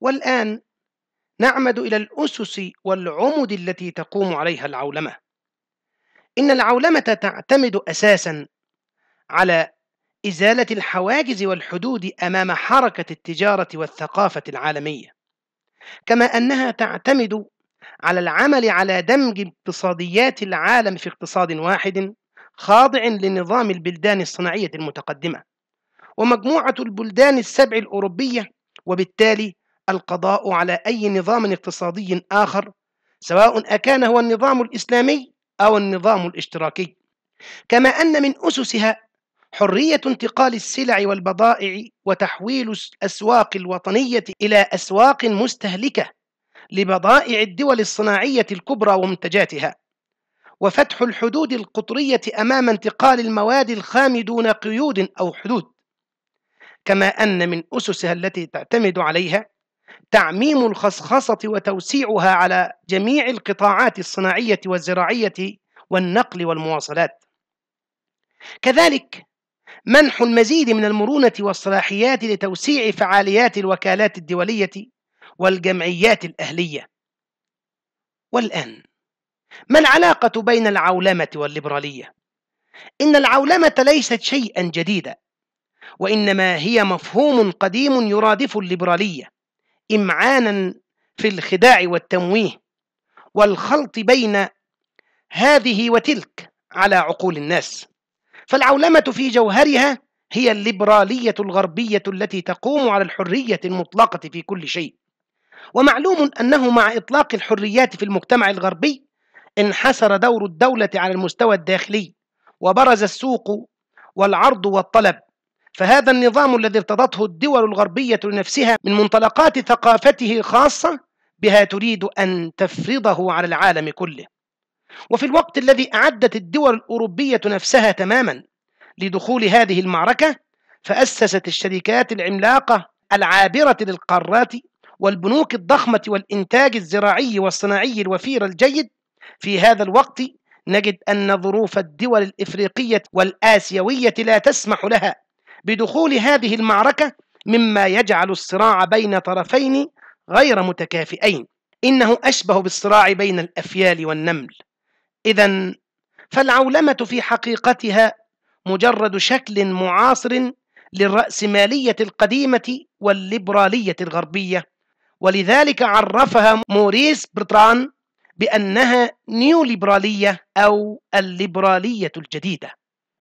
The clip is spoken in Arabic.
والآن نعمد إلى الأسس والعمد التي تقوم عليها العولمة إن العولمة تعتمد أساسا على إزالة الحواجز والحدود أمام حركة التجارة والثقافة العالمية كما أنها تعتمد على العمل على دمج اقتصاديات العالم في اقتصاد واحد خاضع لنظام البلدان الصناعية المتقدمة ومجموعة البلدان السبع الأوروبية وبالتالي القضاء على أي نظام اقتصادي آخر سواء أكان هو النظام الإسلامي أو النظام الاشتراكي كما أن من أسسها حرية انتقال السلع والبضائع وتحويل الأسواق الوطنية إلى أسواق مستهلكة لبضائع الدول الصناعية الكبرى ومنتجاتها وفتح الحدود القطرية أمام انتقال المواد الخام دون قيود أو حدود كما أن من أسسها التي تعتمد عليها تعميم الخصخصة وتوسيعها على جميع القطاعات الصناعية والزراعية والنقل والمواصلات. كذلك منح المزيد من المرونة والصلاحيات لتوسيع فعاليات الوكالات الدولية والجمعيات الأهلية. والآن ما العلاقة بين العولمة والليبرالية؟ إن العولمة ليست شيئا جديدا وإنما هي مفهوم قديم يرادف الليبرالية إمعانا في الخداع والتمويه والخلط بين هذه وتلك على عقول الناس فالعولمة في جوهرها هي الليبرالية الغربية التي تقوم على الحرية المطلقة في كل شيء ومعلوم أنه مع إطلاق الحريات في المجتمع الغربي انحسر دور الدولة على المستوى الداخلي وبرز السوق والعرض والطلب فهذا النظام الذي ارتضته الدول الغربية لنفسها من منطلقات ثقافته خاصة بها تريد أن تفرضه على العالم كله وفي الوقت الذي أعدت الدول الأوروبية نفسها تماما لدخول هذه المعركة فأسست الشركات العملاقة العابرة للقارات والبنوك الضخمة والإنتاج الزراعي والصناعي الوفير الجيد في هذا الوقت نجد أن ظروف الدول الإفريقية والآسيوية لا تسمح لها بدخول هذه المعركة مما يجعل الصراع بين طرفين غير متكافئين إنه أشبه بالصراع بين الأفيال والنمل إذا فالعولمة في حقيقتها مجرد شكل معاصر للرأسمالية القديمة والليبرالية الغربية ولذلك عرفها موريس برتران بأنها نيوليبرالية أو الليبرالية الجديدة